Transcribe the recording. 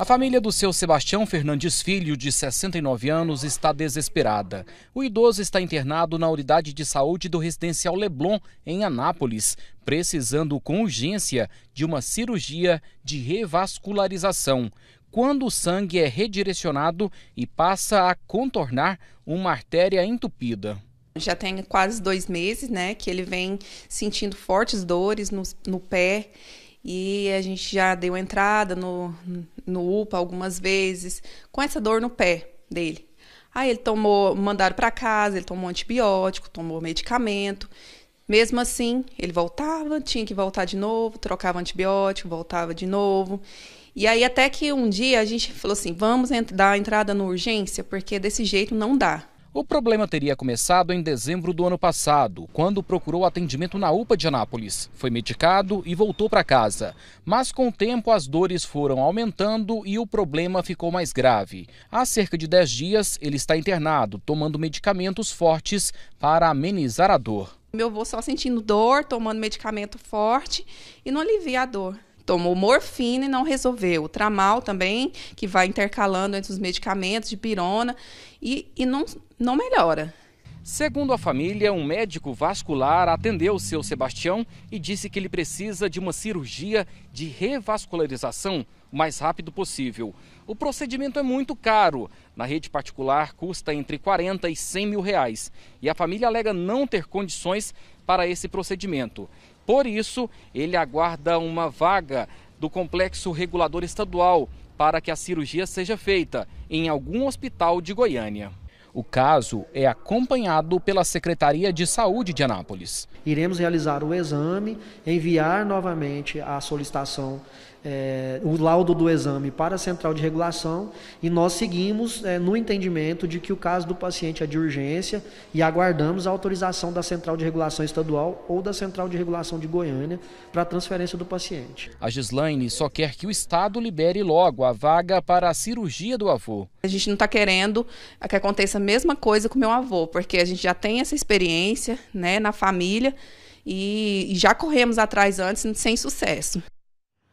A família do seu Sebastião Fernandes Filho, de 69 anos, está desesperada. O idoso está internado na unidade de saúde do residencial Leblon, em Anápolis, precisando com urgência de uma cirurgia de revascularização, quando o sangue é redirecionado e passa a contornar uma artéria entupida. Já tem quase dois meses, né, que ele vem sentindo fortes dores no, no pé e a gente já deu entrada no, no UPA algumas vezes com essa dor no pé dele. Aí ele tomou, mandaram para casa, ele tomou antibiótico, tomou medicamento. Mesmo assim, ele voltava, tinha que voltar de novo, trocava antibiótico, voltava de novo. E aí até que um dia a gente falou assim, vamos dar entrada na urgência, porque desse jeito não dá. O problema teria começado em dezembro do ano passado, quando procurou atendimento na UPA de Anápolis. Foi medicado e voltou para casa. Mas com o tempo as dores foram aumentando e o problema ficou mais grave. Há cerca de 10 dias ele está internado, tomando medicamentos fortes para amenizar a dor. Meu avô só sentindo dor, tomando medicamento forte e não alivia a dor tomou morfina e não resolveu. O tramal também, que vai intercalando entre os medicamentos de pirona e, e não, não melhora. Segundo a família, um médico vascular atendeu seu Sebastião e disse que ele precisa de uma cirurgia de revascularização o mais rápido possível. O procedimento é muito caro. Na rede particular, custa entre 40 e 100 mil reais. E a família alega não ter condições para esse procedimento. Por isso, ele aguarda uma vaga do Complexo Regulador Estadual para que a cirurgia seja feita em algum hospital de Goiânia. O caso é acompanhado pela Secretaria de Saúde de Anápolis. Iremos realizar o exame, enviar novamente a solicitação, é, o laudo do exame para a central de regulação e nós seguimos é, no entendimento de que o caso do paciente é de urgência e aguardamos a autorização da central de regulação estadual ou da central de regulação de Goiânia para a transferência do paciente. A Gislaine só quer que o Estado libere logo a vaga para a cirurgia do avô. A gente não está querendo que aconteça a mesma coisa com meu avô, porque a gente já tem essa experiência né, na família e já corremos atrás antes sem sucesso.